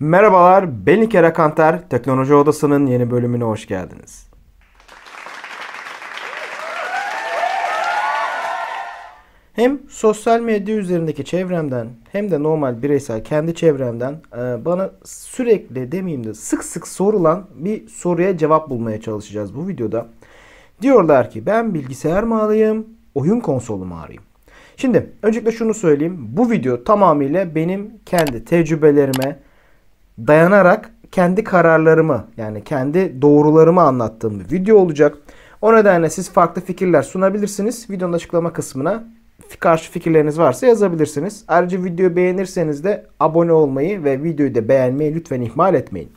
Merhabalar, ben İlker Akantar. Teknoloji Odası'nın yeni bölümüne hoş geldiniz. Hem sosyal medya üzerindeki çevremden hem de normal bireysel kendi çevremden e, bana sürekli demeyeyim de sık sık sorulan bir soruya cevap bulmaya çalışacağız bu videoda. Diyorlar ki ben bilgisayar mı alayım, oyun konsolu mu arayayım? Şimdi öncelikle şunu söyleyeyim. Bu video tamamıyla benim kendi tecrübelerime, dayanarak kendi kararlarımı yani kendi doğrularımı anlattığım bir video olacak. O nedenle siz farklı fikirler sunabilirsiniz. Videonun açıklama kısmına karşı fikirleriniz varsa yazabilirsiniz. Ayrıca videoyu beğenirseniz de abone olmayı ve videoyu da beğenmeyi lütfen ihmal etmeyin.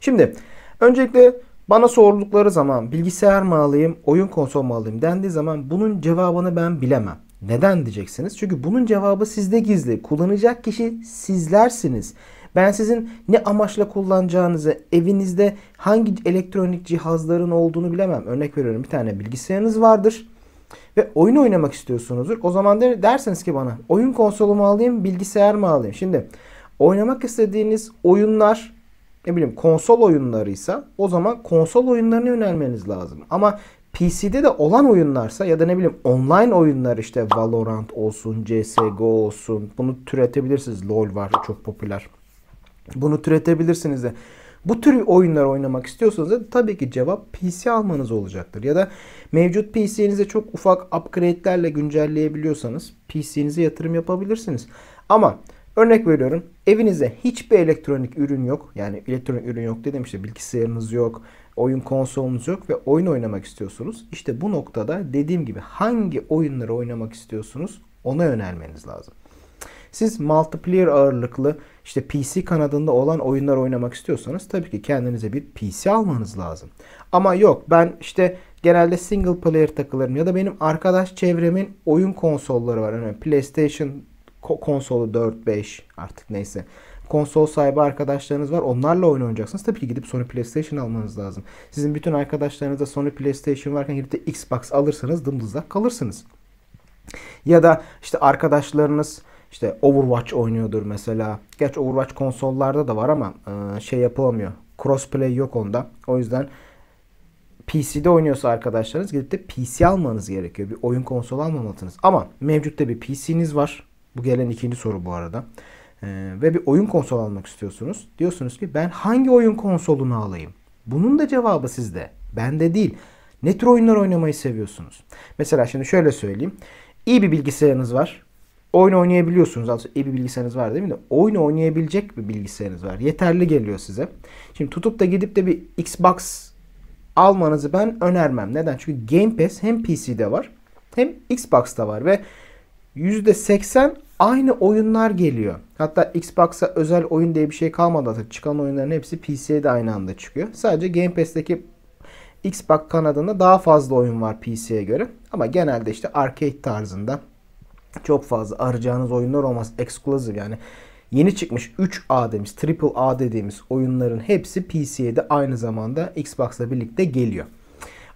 Şimdi öncelikle bana sordukları zaman bilgisayar mı alayım, oyun konsol mu alayım dendiği zaman bunun cevabını ben bilemem. Neden diyeceksiniz? Çünkü bunun cevabı sizde gizli. Kullanacak kişi sizlersiniz. Ben sizin ne amaçla kullanacağınızı, evinizde hangi elektronik cihazların olduğunu bilemem. Örnek veriyorum bir tane bilgisayarınız vardır ve oyun oynamak istiyorsunuzdur. O zaman der, derseniz ki bana oyun konsolu mu alayım, bilgisayar mı alayım? Şimdi oynamak istediğiniz oyunlar ne bileyim konsol oyunlarıysa o zaman konsol oyunlarına yönelmeniz lazım. Ama PC'de de olan oyunlarsa ya da ne bileyim online oyunlar işte Valorant olsun, CSGO olsun bunu türetebilirsiniz. LoL var çok popüler. Bunu türetebilirsiniz de. Bu tür oyunlar oynamak istiyorsanız da tabii ki cevap PC almanız olacaktır. Ya da mevcut PC'nize çok ufak upgrade'lerle güncelleyebiliyorsanız PC'nize yatırım yapabilirsiniz. Ama örnek veriyorum evinizde hiçbir elektronik ürün yok. Yani elektronik ürün yok dedim işte bilgisayarınız yok, oyun konsolunuz yok ve oyun oynamak istiyorsunuz. İşte bu noktada dediğim gibi hangi oyunları oynamak istiyorsunuz ona yönelmeniz lazım. Siz multiplayer ağırlıklı işte PC kanadında olan oyunlar oynamak istiyorsanız tabii ki kendinize bir PC almanız lazım. Ama yok ben işte genelde single player takılırım ya da benim arkadaş çevremin oyun konsolları var. Yani PlayStation konsolu 4 5 artık neyse. Konsol sahibi arkadaşlarınız var. Onlarla oyun oynayacaksınız. Tabii ki gidip Sony PlayStation almanız lazım. Sizin bütün arkadaşlarınızda Sony PlayStation varken gidip de Xbox alırsanız dımdızlak kalırsınız. Ya da işte arkadaşlarınız işte Overwatch oynuyordur mesela. Gerçi Overwatch konsollarda da var ama e, şey yapılamıyor. Crossplay yok onda. O yüzden PC'de oynuyorsa arkadaşlarınız gidip de PC almanız gerekiyor. Bir oyun konsolu almamalısınız. Ama mevcutta bir PC'niz var. Bu gelen ikinci soru bu arada. Ee, ve bir oyun konsolu almak istiyorsunuz. Diyorsunuz ki ben hangi oyun konsolunu alayım? Bunun da cevabı sizde. Bende değil. Ne tür oyunlar oynamayı seviyorsunuz? Mesela şimdi şöyle söyleyeyim. İyi bir bilgisayarınız var oyun oynayabiliyorsunuz. Aslında iyi bir bilgisayarınız var değil mi? Oyun oynayabilecek bir bilgisayarınız var. Yeterli geliyor size. Şimdi tutup da gidip de bir Xbox almanızı ben önermem. Neden? Çünkü Game Pass hem PC'de var hem Xbox'ta var ve %80 aynı oyunlar geliyor. Hatta Xbox'a özel oyun diye bir şey kalmadı artık. Çıkan oyunların hepsi PC'ye de aynı anda çıkıyor. Sadece Game Pass'teki Xbox kanadında daha fazla oyun var PC'ye göre. Ama genelde işte arcade tarzında çok fazla arayacağınız oyunlar olmaz. Exclusive yani yeni çıkmış 3A demiş, Triple A dediğimiz oyunların hepsi PC'ye de aynı zamanda Xbox'la birlikte geliyor.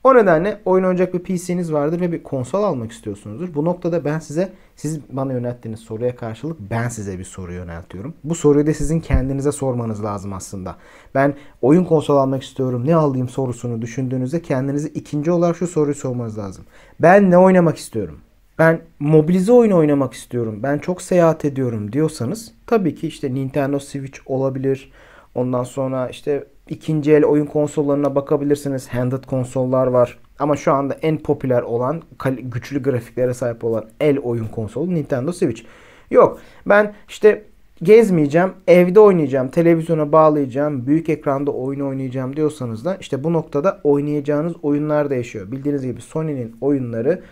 O nedenle oyun oynayacak bir PC'niz vardır ve bir konsol almak istiyorsunuzdur. Bu noktada ben size, siz bana yönelttiğiniz soruya karşılık ben size bir soru yöneltiyorum. Bu soruyu da sizin kendinize sormanız lazım aslında. Ben oyun konsol almak istiyorum, ne alayım sorusunu düşündüğünüzde kendinize ikinci olarak şu soruyu sormanız lazım. Ben ne oynamak istiyorum? ben mobilize oyun oynamak istiyorum. Ben çok seyahat ediyorum diyorsanız tabii ki işte Nintendo Switch olabilir. Ondan sonra işte ikinci el oyun konsollarına bakabilirsiniz. Handheld konsollar var. Ama şu anda en popüler olan, güçlü grafiklere sahip olan el oyun konsolu Nintendo Switch. Yok ben işte gezmeyeceğim, evde oynayacağım, televizyona bağlayacağım, büyük ekranda oyun oynayacağım diyorsanız da işte bu noktada oynayacağınız oyunlar değişiyor. Bildiğiniz gibi Sony'nin oyunları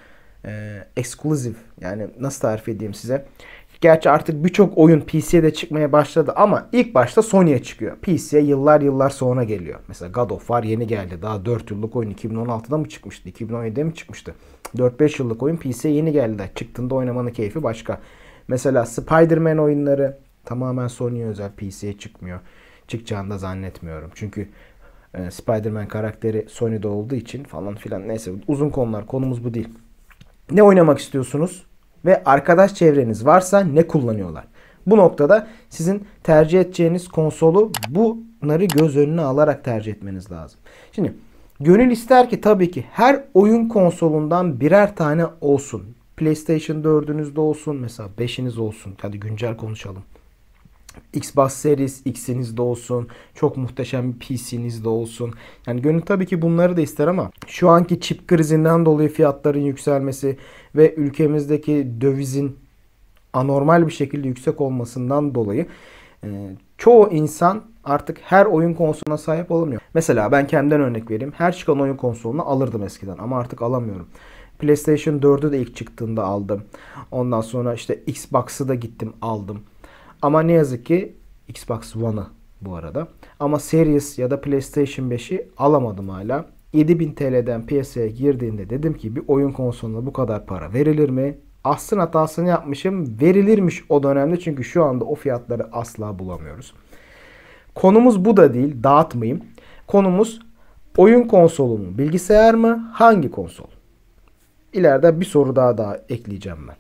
e, exclusive yani nasıl tarif edeyim size. Gerçi artık birçok oyun PC'ye de çıkmaya başladı ama ilk başta Sony'ye çıkıyor. PC'ye yıllar yıllar sonra geliyor. Mesela God of War yeni geldi. Daha 4 yıllık oyun 2016'da mı çıkmıştı? 2017'de mi çıkmıştı? 4-5 yıllık oyun PC'ye yeni geldi. Çıktığında oynamanın keyfi başka. Mesela Spider-Man oyunları tamamen Sony'ye özel PC'ye çıkmıyor. Çıkacağını da zannetmiyorum. Çünkü e, Spider-Man karakteri Sony'de olduğu için falan filan. Neyse uzun konular konumuz bu değil. Ne oynamak istiyorsunuz? Ve arkadaş çevreniz varsa ne kullanıyorlar? Bu noktada sizin tercih edeceğiniz konsolu bunları göz önüne alarak tercih etmeniz lazım. Şimdi gönül ister ki tabii ki her oyun konsolundan birer tane olsun. PlayStation 4'ünüzde olsun mesela 5'iniz olsun. Hadi güncel konuşalım. Xbox Series de olsun. Çok muhteşem bir PC'niz de olsun. Yani gönül tabii ki bunları da ister ama şu anki çip krizinden dolayı fiyatların yükselmesi ve ülkemizdeki dövizin anormal bir şekilde yüksek olmasından dolayı e, çoğu insan artık her oyun konsoluna sahip olamıyor. Mesela ben kendimden örnek vereyim. Her çıkan oyun konsolunu alırdım eskiden ama artık alamıyorum. PlayStation 4'ü de ilk çıktığında aldım. Ondan sonra işte Xbox'ı da gittim aldım. Ama ne yazık ki Xbox One'ı bu arada. Ama Series ya da PlayStation 5'i alamadım hala. 7000 TL'den piyasaya girdiğinde dedim ki bir oyun konsoluna bu kadar para verilir mi? Aslın hatasını yapmışım. Verilirmiş o dönemde çünkü şu anda o fiyatları asla bulamıyoruz. Konumuz bu da değil. Dağıtmayayım. Konumuz oyun konsolu mu, bilgisayar mı, hangi konsol? İleride bir soru daha daha ekleyeceğim ben.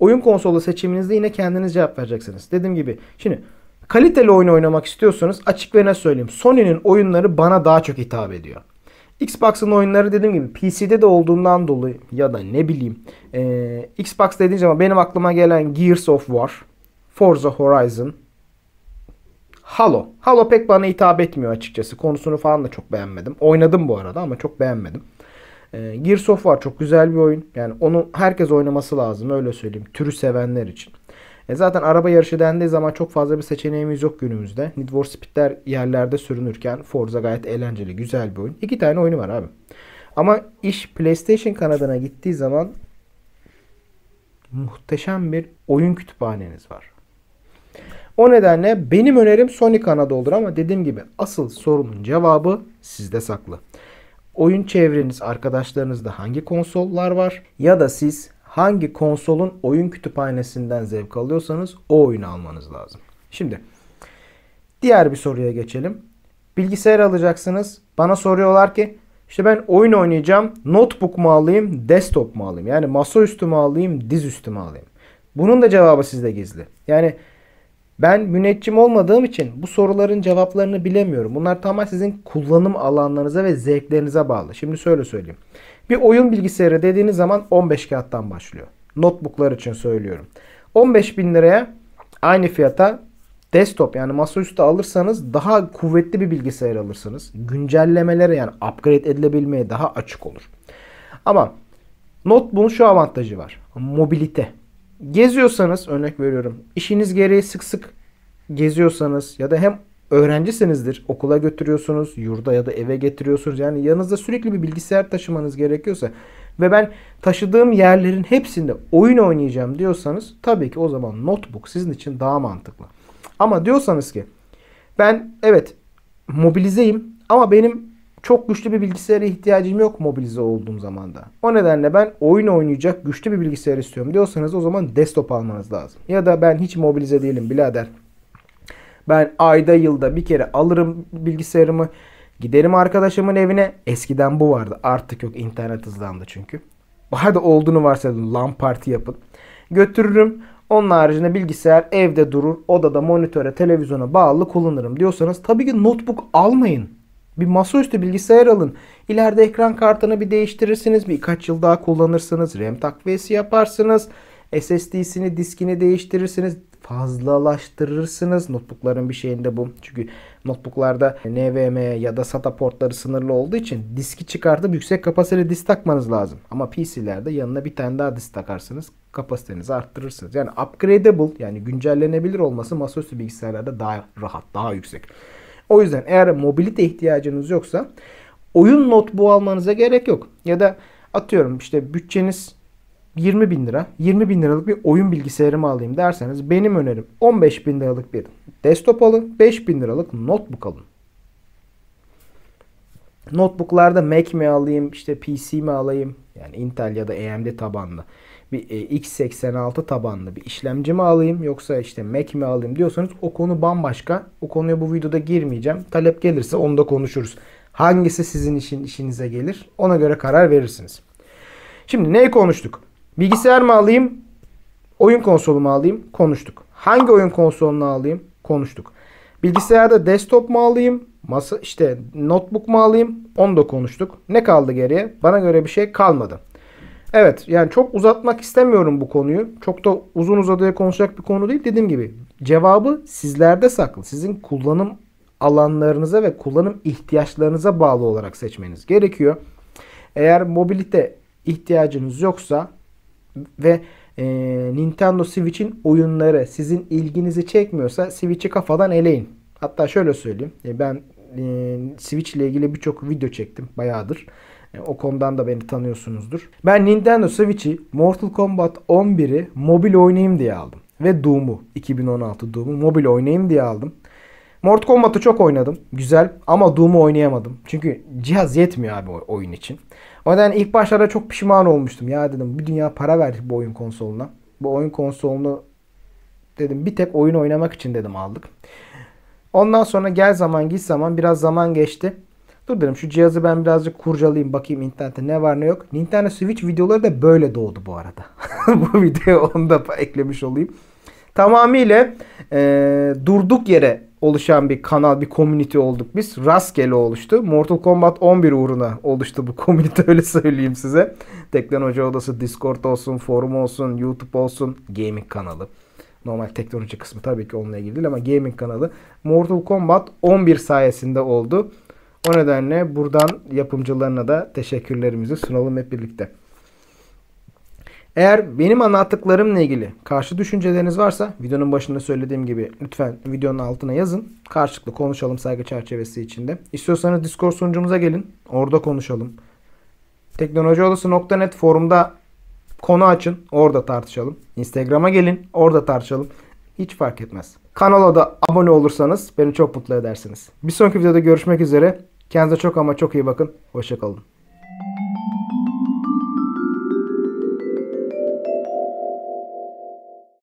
Oyun konsolu seçiminizde yine kendiniz cevap vereceksiniz. Dediğim gibi şimdi kaliteli oyun oynamak istiyorsanız açık ve ne söyleyeyim. Sony'nin oyunları bana daha çok hitap ediyor. Xbox'ın oyunları dediğim gibi PC'de de olduğundan dolayı ya da ne bileyim e, Xbox dediğim zaman benim aklıma gelen Gears of War, Forza Horizon, Halo. Halo pek bana hitap etmiyor açıkçası. Konusunu falan da çok beğenmedim. Oynadım bu arada ama çok beğenmedim. E, Gears of War çok güzel bir oyun. Yani onu herkes oynaması lazım öyle söyleyeyim. Türü sevenler için. E zaten araba yarışı dendiği zaman çok fazla bir seçeneğimiz yok günümüzde. Need for Speed'ler yerlerde sürünürken Forza gayet eğlenceli, güzel bir oyun. İki tane oyunu var abi. Ama iş PlayStation kanadına gittiği zaman muhteşem bir oyun kütüphaneniz var. O nedenle benim önerim Sony kanadı olur ama dediğim gibi asıl sorunun cevabı sizde saklı oyun çevreniz, arkadaşlarınızda hangi konsollar var ya da siz hangi konsolun oyun kütüphanesinden zevk alıyorsanız o oyunu almanız lazım. Şimdi diğer bir soruya geçelim. Bilgisayar alacaksınız. Bana soruyorlar ki işte ben oyun oynayacağım. Notebook mu alayım, desktop mu alayım? Yani masaüstü mü alayım, dizüstü mü alayım? Bunun da cevabı sizde gizli. Yani ben müneccim olmadığım için bu soruların cevaplarını bilemiyorum. Bunlar tamamen sizin kullanım alanlarınıza ve zevklerinize bağlı. Şimdi şöyle söyleyeyim. Bir oyun bilgisayarı dediğiniz zaman 15 kağıttan başlıyor. Notebooklar için söylüyorum. 15 bin liraya aynı fiyata desktop yani masaüstü alırsanız daha kuvvetli bir bilgisayar alırsınız. Güncellemelere yani upgrade edilebilmeye daha açık olur. Ama notebook'un şu avantajı var. Mobilite geziyorsanız örnek veriyorum işiniz gereği sık sık geziyorsanız ya da hem öğrencisinizdir okula götürüyorsunuz yurda ya da eve getiriyorsunuz yani yanınızda sürekli bir bilgisayar taşımanız gerekiyorsa ve ben taşıdığım yerlerin hepsinde oyun oynayacağım diyorsanız tabii ki o zaman notebook sizin için daha mantıklı. Ama diyorsanız ki ben evet mobilizeyim ama benim çok güçlü bir bilgisayara ihtiyacım yok mobilize olduğum zamanda. O nedenle ben oyun oynayacak güçlü bir bilgisayar istiyorum diyorsanız o zaman desktop almanız lazım. Ya da ben hiç mobilize değilim birader. Ben ayda yılda bir kere alırım bilgisayarımı. Giderim arkadaşımın evine. Eskiden bu vardı. Artık yok. internet hızlandı çünkü. Hadi olduğunu varsayalım. LAN parti yapın. Götürürüm. Onun haricinde bilgisayar evde durur. Odada monitöre, televizyona bağlı kullanırım diyorsanız tabii ki notebook almayın. Bir masaüstü bilgisayar alın. İleride ekran kartını bir değiştirirsiniz. Birkaç yıl daha kullanırsınız. RAM takviyesi yaparsınız. SSD'sini, diskini değiştirirsiniz. Fazlalaştırırsınız. Notebookların bir şeyinde bu. Çünkü notebooklarda NVMe ya da SATA portları sınırlı olduğu için diski çıkartıp yüksek kapasiteli disk takmanız lazım. Ama PC'lerde yanına bir tane daha disk takarsınız. Kapasitenizi arttırırsınız. Yani upgradable yani güncellenebilir olması masaüstü bilgisayarlarda daha rahat, daha yüksek. O yüzden eğer mobilite ihtiyacınız yoksa oyun notbu almanıza gerek yok. Ya da atıyorum işte bütçeniz 20 bin lira, 20 bin liralık bir oyun bilgisayarımı alayım derseniz benim önerim 15 bin liralık bir desktop alın, 5 bin liralık notebook alın. Notebooklarda Mac mi alayım, işte PC mi alayım, yani Intel ya da AMD tabanlı bir e, x86 tabanlı bir işlemci mi alayım yoksa işte Mac mi alayım diyorsanız o konu bambaşka. O konuya bu videoda girmeyeceğim. Talep gelirse onu da konuşuruz. Hangisi sizin işin işinize gelir ona göre karar verirsiniz. Şimdi neyi konuştuk? Bilgisayar mı alayım? Oyun konsolu mu alayım? Konuştuk. Hangi oyun konsolunu alayım? Konuştuk. Bilgisayarda desktop mu alayım? Masa işte notebook mu alayım? Onu da konuştuk. Ne kaldı geriye? Bana göre bir şey kalmadı. Evet yani çok uzatmak istemiyorum bu konuyu. Çok da uzun uzadıya konuşacak bir konu değil. Dediğim gibi cevabı sizlerde saklı. Sizin kullanım alanlarınıza ve kullanım ihtiyaçlarınıza bağlı olarak seçmeniz gerekiyor. Eğer mobilite ihtiyacınız yoksa ve e, Nintendo Switch'in oyunları sizin ilginizi çekmiyorsa Switch'i kafadan eleyin. Hatta şöyle söyleyeyim. E, ben e, Switch ile ilgili birçok video çektim bayağıdır. E, o konudan da beni tanıyorsunuzdur. Ben Nintendo Switch'i Mortal Kombat 11'i mobil oynayayım diye aldım. Ve Doom'u 2016 Doom'u mobil oynayayım diye aldım. Mortal Kombat'ı çok oynadım. Güzel ama Doom'u oynayamadım. Çünkü cihaz yetmiyor abi oyun için. O yüzden ilk başlarda çok pişman olmuştum. Ya dedim bir dünya para verdik bu oyun konsoluna. Bu oyun konsolunu dedim bir tek oyun oynamak için dedim aldık. Ondan sonra gel zaman git zaman biraz zaman geçti. Dur dedim şu cihazı ben birazcık kurcalayayım bakayım internette ne var ne yok. Nintendo Switch videoları da böyle doğdu bu arada. bu videoya onu da eklemiş olayım. Tamamıyla e, durduk yere oluşan bir kanal, bir komünite olduk biz. Rastgele oluştu. Mortal Kombat 11 uğruna oluştu bu komünite öyle söyleyeyim size. Teknoloji Hoca Odası Discord olsun, forum olsun, YouTube olsun, gaming kanalı. Normal teknoloji kısmı tabii ki onunla ilgili değil ama gaming kanalı Mortal Kombat 11 sayesinde oldu. O nedenle buradan yapımcılarına da teşekkürlerimizi sunalım hep birlikte. Eğer benim anlattıklarımla ilgili karşı düşünceleriniz varsa videonun başında söylediğim gibi lütfen videonun altına yazın. Karşılıklı konuşalım saygı çerçevesi içinde. İstiyorsanız Discord sunucumuza gelin. Orada konuşalım. Teknolojiolası.net forumda konu açın. Orada tartışalım. Instagram'a gelin. Orada tartışalım. Hiç fark etmez. Kanala da abone olursanız beni çok mutlu edersiniz. Bir sonraki videoda görüşmek üzere. Kendinize çok ama çok iyi bakın. Hoşçakalın.